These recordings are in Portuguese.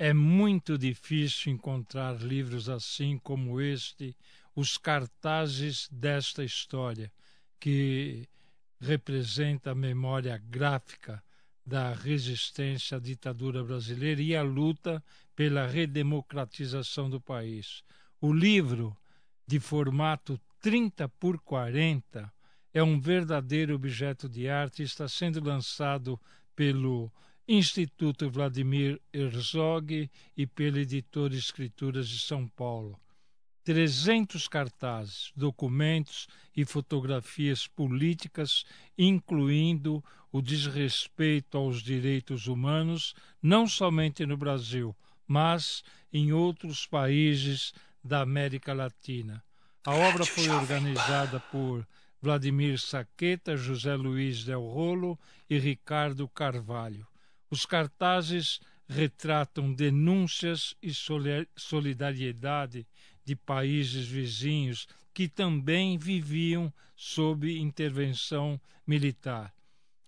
É muito difícil encontrar livros assim como este, os cartazes desta história, que representa a memória gráfica da resistência à ditadura brasileira e a luta pela redemocratização do país. O livro, de formato 30 por 40, é um verdadeiro objeto de arte e está sendo lançado pelo Instituto Vladimir Herzog e pela Editora Escrituras de São Paulo. 300 cartazes, documentos e fotografias políticas, incluindo o desrespeito aos direitos humanos, não somente no Brasil, mas em outros países da América Latina. A obra foi organizada por Vladimir Saqueta, José Luiz Del Rolo e Ricardo Carvalho. Os cartazes retratam denúncias e solidariedade de países vizinhos que também viviam sob intervenção militar.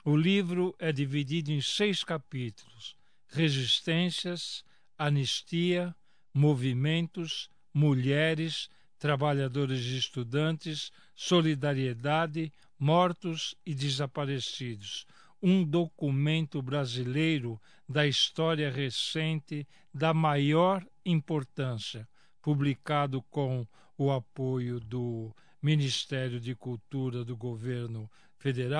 O livro é dividido em seis capítulos: resistências, anistia, movimentos, mulheres, trabalhadores e estudantes, solidariedade, mortos e desaparecidos um documento brasileiro da história recente da maior importância, publicado com o apoio do Ministério de Cultura do Governo Federal.